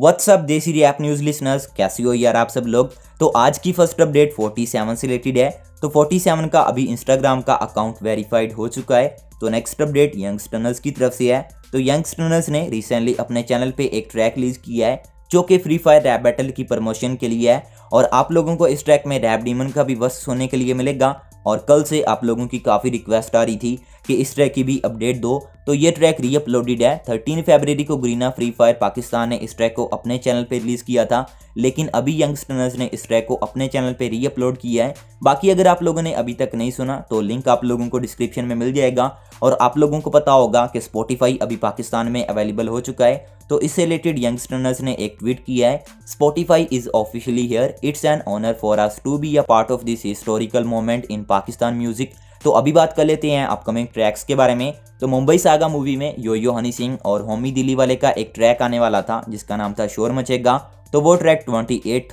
WhatsApp देसी रियाप news listeners कैसी हो यार आप सब लोग तो आज की फर्स्ट अपडेट 47 से रिलेटेड है तो 47 का अभी इंस्टाग्राम का अकाउंट वेरीफाइड हो चुका है तो नेक्स्ट अपडेट यंगस्टर्नर्स की तरफ से है तो यंगस्टर्नर्स ने रिसेंटली अपने चैनल पे एक ट्रैक रिलीज किया है जो कि फ्री फायर रैप बैटल की प्रमोशन के लिए है और आप लोगों को इस ट्रैक में रैप डीमन का भी वस्त होने के लिए मिलेगा और कल से आप लोगों की काफ़ी रिक्वेस्ट आ रही थी कि इस ट्रैक की भी अपडेट दो तो ये ट्रैक रीअपलोडेड है थर्टीन फेबररी को ग्रीना फ्री फायर पाकिस्तान ने इस ट्रैक को अपने चैनल पर रिलीज़ किया था लेकिन अभी यंगस्टर्नर्स ने इस ट्रैक को अपने चैनल पर रीअपलोड किया है बाकी अगर आप लोगों ने अभी तक नहीं सुना तो लिंक आप लोगों को डिस्क्रिप्शन में मिल जाएगा और आप लोगों को पता होगा कि स्पॉटिफाई अभी पाकिस्तान में अवेलेबल हो चुका है तो इससे रिलेटेड यंगस्टर्नर्स ने एक ट्वीट किया है Spotify is officially here it's an honour for us to be a part of this historical moment in Pakistan music तो अभी बात कर लेते हैं अपकमिंग ट्रैक्स के बारे में तो मुंबई सागा मूवी में यो यो हनी सिंह और होमी दिल्ली वाले का एक ट्रैक आने वाला था जिसका नाम था शोर मचेगा तो वो ट्रैक ट्वेंटी एट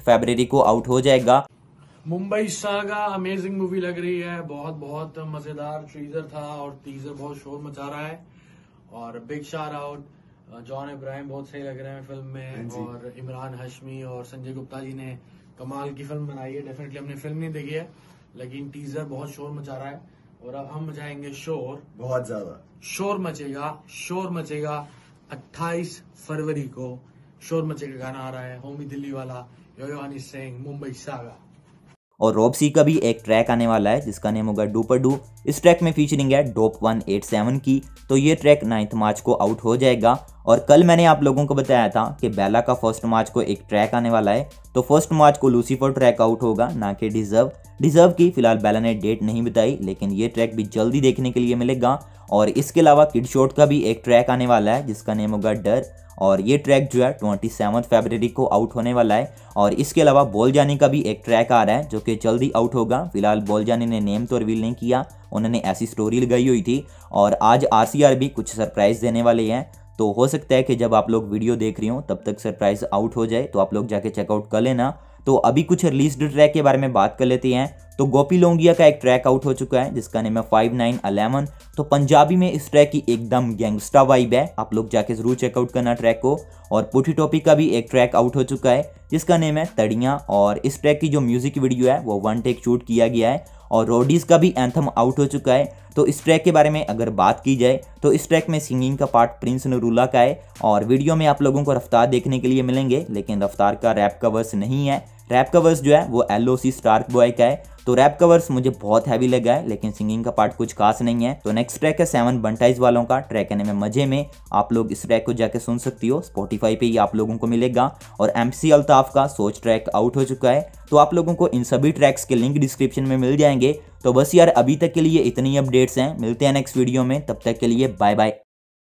को आउट हो जाएगा मुंबई सागा अमेजिंग मूवी लग रही है बहुत बहुत मजेदार ट्रीजर था और टीजर बहुत शोर मचा रहा है और बिग शार आउट जॉन इब्राहिम बहुत सही लग रहे हैं फिल्म में हाँ और इमरान हशमी और संजय गुप्ता जी ने कमाल की फिल्म बनाई है डेफिनेटली हमने फिल्म नहीं देखी है लेकिन टीजर बहुत शोर मचा रहा है और अब हम जाएंगे शोर बहुत ज्यादा शोर मचेगा शोर मचेगा 28 फरवरी को शोर मचेगा गाना आ रहा है होमी दिल्ली वाला योयो हनी सिंह मुंबई सागा और रॉब सी का भी एक ट्रैक आने वाला है जिसका नेम होगा डूपर डू इस ट्रैक में फीचरिंग है डोप 187 की तो ये ट्रैक नाइन्थ मार्च को आउट हो जाएगा और कल मैंने आप लोगों को बताया था कि बेला का फर्स्ट मार्च को एक ट्रैक आने वाला है तो फर्स्ट मार्च को लूसीफर ट्रैक आउट होगा ना कि डिजर्व डिजर्व की फिलहाल बेला ने डेट नहीं बताई लेकिन ये ट्रैक भी जल्दी देखने के लिए मिलेगा और इसके अलावा किड शॉट का भी एक ट्रैक आने वाला है जिसका नेम होगा डर और ये ट्रैक जो है ट्वेंटी सेवन फेबररी को आउट होने वाला है और इसके अलावा बोलजानी का भी एक ट्रैक आ रहा है जो कि जल्दी आउट होगा फिलहाल बोलजानी ने नेम तो रिवील नहीं किया उन्होंने ऐसी स्टोरी लगाई हुई थी और आज आर भी कुछ सरप्राइज़ देने वाले हैं तो हो सकता है कि जब आप लोग वीडियो देख रही हो तब तक सरप्राइज़ आउट हो जाए तो आप लोग जाके चेकआउट कर लेना तो अभी कुछ रिलीज ट्रैक के बारे में बात कर लेते हैं तो गोपी लोंगिया का एक ट्रैक आउट हो चुका है जिसका नेम है फाइव नाइन अलेवन तो पंजाबी में इस ट्रैक की एकदम गैंगस्टा वाइब है आप लोग जाके जरूर चेकआउट करना ट्रैक को और पुठी टोपी का भी एक ट्रैक आउट हो चुका है जिसका नेम है तड़िया और इस ट्रैक की जो म्यूजिक वीडियो है वो वन टेक शूट किया गया है और रोडीज़ का भी एंथम आउट हो चुका है तो इस ट्रैक के बारे में अगर बात की जाए तो इस ट्रैक में सिंगिंग का पार्ट प्रिंस नरूला का है और वीडियो में आप लोगों को रफ्तार देखने के लिए मिलेंगे लेकिन रफ्तार का रैप का वर्स नहीं है रैप कवर्स जो है वो L O C Stark boy का है तो रैप कवर्स मुझे बहुत हैवी लगा है लेकिन सिंगिंग का पार्ट कुछ खास नहीं है तो नेक्स्ट ट्रैक है सेवन बंटाइज वालों का ट्रैक है में मजे में आप लोग इस ट्रैक को जाके सुन सकती हो स्पॉटीफाई पे ही आप लोगों को मिलेगा और एम सी अल्ताफ का सोच ट्रैक आउट हो चुका है तो आप लोगों को इन सभी ट्रैक्स के लिंक डिस्क्रिप्शन में मिल जाएंगे तो बस यार अभी तक के लिए इतनी अपडेट्स हैं मिलते हैं नेक्स्ट वीडियो में तब तक के लिए बाय बाय